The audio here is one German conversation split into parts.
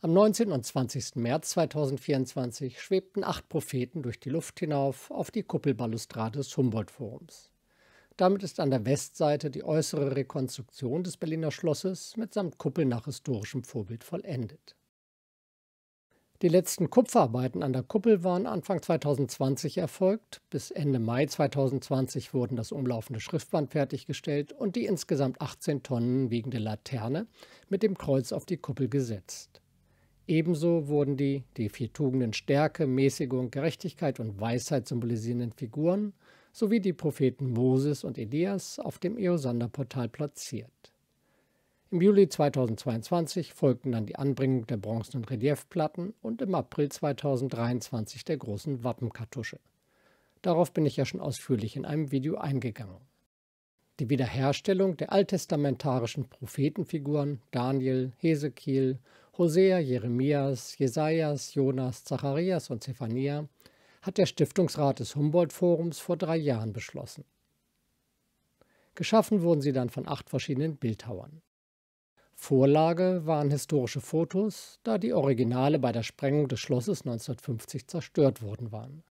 Am 19. und 20. März 2024 schwebten acht Propheten durch die Luft hinauf auf die Kuppelbalustrade des Humboldt-Forums. Damit ist an der Westseite die äußere Rekonstruktion des Berliner Schlosses mitsamt Kuppel nach historischem Vorbild vollendet. Die letzten Kupferarbeiten an der Kuppel waren Anfang 2020 erfolgt. Bis Ende Mai 2020 wurden das umlaufende Schriftband fertiggestellt und die insgesamt 18 Tonnen wiegende Laterne mit dem Kreuz auf die Kuppel gesetzt. Ebenso wurden die, die vier Tugenden Stärke, Mäßigung, Gerechtigkeit und Weisheit symbolisierenden Figuren sowie die Propheten Moses und Elias auf dem Eosander-Portal platziert. Im Juli 2022 folgten dann die Anbringung der bronzenen Reliefplatten und im April 2023 der großen Wappenkartusche. Darauf bin ich ja schon ausführlich in einem Video eingegangen. Die Wiederherstellung der alttestamentarischen Prophetenfiguren Daniel, Hesekiel Hosea, Jeremias, Jesajas, Jonas, Zacharias und Zephania, hat der Stiftungsrat des Humboldt-Forums vor drei Jahren beschlossen. Geschaffen wurden sie dann von acht verschiedenen Bildhauern. Vorlage waren historische Fotos, da die Originale bei der Sprengung des Schlosses 1950 zerstört worden waren.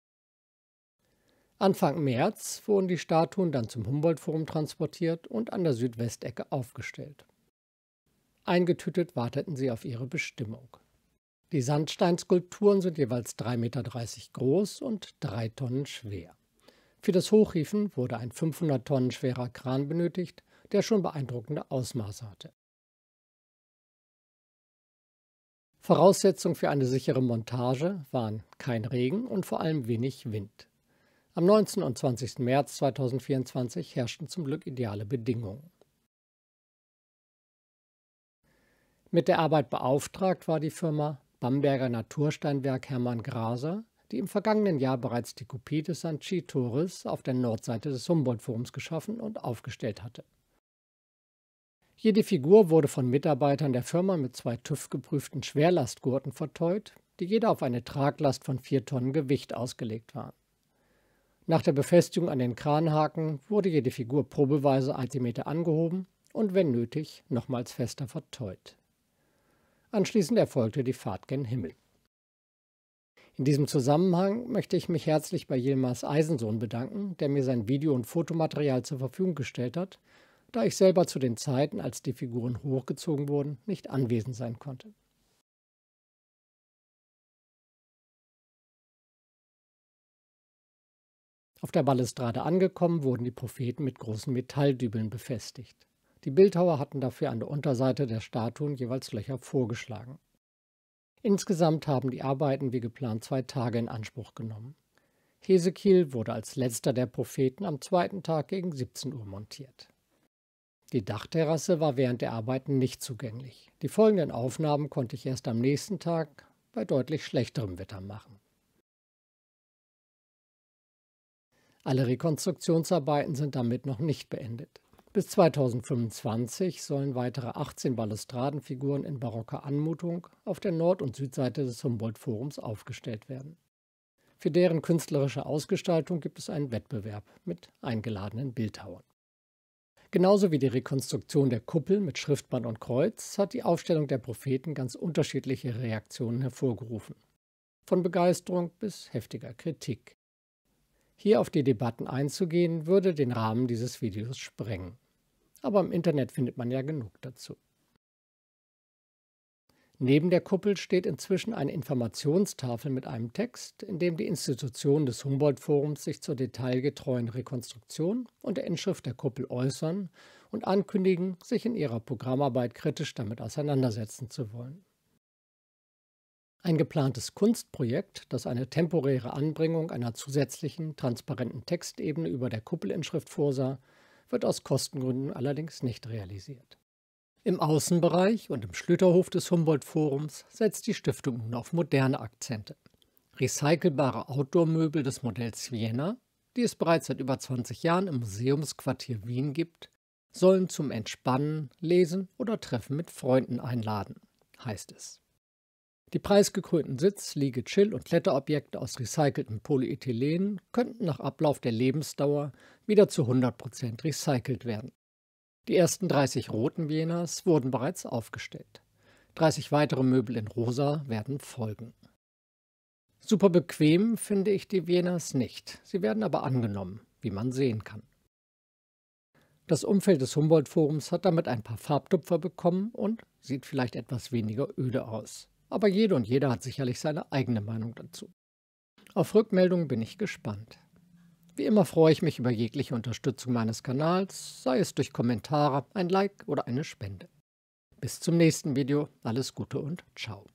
Anfang März wurden die Statuen dann zum Humboldt-Forum transportiert und an der Südwestecke aufgestellt. Eingetütet warteten sie auf ihre Bestimmung. Die Sandsteinskulpturen sind jeweils 3,30 Meter groß und 3 Tonnen schwer. Für das Hochhiefen wurde ein 500 Tonnen schwerer Kran benötigt, der schon beeindruckende Ausmaße hatte. Voraussetzung für eine sichere Montage waren kein Regen und vor allem wenig Wind. Am 19. und 20. März 2024 herrschten zum Glück ideale Bedingungen. Mit der Arbeit beauftragt war die Firma Bamberger Natursteinwerk Hermann Graser, die im vergangenen Jahr bereits die Kopie des Sanchi-Tores auf der Nordseite des Humboldt-Forums geschaffen und aufgestellt hatte. Jede Figur wurde von Mitarbeitern der Firma mit zwei TÜV-geprüften Schwerlastgurten verteut, die jeder auf eine Traglast von vier Tonnen Gewicht ausgelegt waren. Nach der Befestigung an den Kranhaken wurde jede Figur probeweise Altimeter angehoben und wenn nötig nochmals fester verteut. Anschließend erfolgte die Fahrt gen Himmel. In diesem Zusammenhang möchte ich mich herzlich bei Yilmaz Eisensohn bedanken, der mir sein Video- und Fotomaterial zur Verfügung gestellt hat, da ich selber zu den Zeiten, als die Figuren hochgezogen wurden, nicht anwesend sein konnte. Auf der Balustrade angekommen, wurden die Propheten mit großen Metalldübeln befestigt. Die Bildhauer hatten dafür an der Unterseite der Statuen jeweils Löcher vorgeschlagen. Insgesamt haben die Arbeiten wie geplant zwei Tage in Anspruch genommen. Hesekiel wurde als letzter der Propheten am zweiten Tag gegen 17 Uhr montiert. Die Dachterrasse war während der Arbeiten nicht zugänglich. Die folgenden Aufnahmen konnte ich erst am nächsten Tag bei deutlich schlechterem Wetter machen. Alle Rekonstruktionsarbeiten sind damit noch nicht beendet. Bis 2025 sollen weitere 18 Balustradenfiguren in barocker Anmutung auf der Nord- und Südseite des Humboldt-Forums aufgestellt werden. Für deren künstlerische Ausgestaltung gibt es einen Wettbewerb mit eingeladenen Bildhauern. Genauso wie die Rekonstruktion der Kuppel mit Schriftband und Kreuz hat die Aufstellung der Propheten ganz unterschiedliche Reaktionen hervorgerufen. Von Begeisterung bis heftiger Kritik. Hier auf die Debatten einzugehen, würde den Rahmen dieses Videos sprengen aber im Internet findet man ja genug dazu. Neben der Kuppel steht inzwischen eine Informationstafel mit einem Text, in dem die Institutionen des Humboldt-Forums sich zur detailgetreuen Rekonstruktion und der Inschrift der Kuppel äußern und ankündigen, sich in ihrer Programmarbeit kritisch damit auseinandersetzen zu wollen. Ein geplantes Kunstprojekt, das eine temporäre Anbringung einer zusätzlichen, transparenten Textebene über der Kuppelinschrift vorsah, wird aus Kostengründen allerdings nicht realisiert. Im Außenbereich und im Schlüterhof des Humboldt-Forums setzt die Stiftung nun auf moderne Akzente. Recycelbare Outdoor-Möbel des Modells Vienna, die es bereits seit über 20 Jahren im Museumsquartier Wien gibt, sollen zum Entspannen, Lesen oder Treffen mit Freunden einladen, heißt es. Die preisgekrönten Sitz-, Liege-, Chill- und Kletterobjekte aus recyceltem Polyethylen könnten nach Ablauf der Lebensdauer wieder zu 100% recycelt werden. Die ersten 30 roten Vienas wurden bereits aufgestellt. 30 weitere Möbel in rosa werden folgen. Super bequem finde ich die Vienas nicht, sie werden aber angenommen, wie man sehen kann. Das Umfeld des Humboldt-Forums hat damit ein paar Farbtupfer bekommen und sieht vielleicht etwas weniger öde aus aber jede und jeder hat sicherlich seine eigene Meinung dazu. Auf Rückmeldungen bin ich gespannt. Wie immer freue ich mich über jegliche Unterstützung meines Kanals, sei es durch Kommentare, ein Like oder eine Spende. Bis zum nächsten Video, alles Gute und ciao.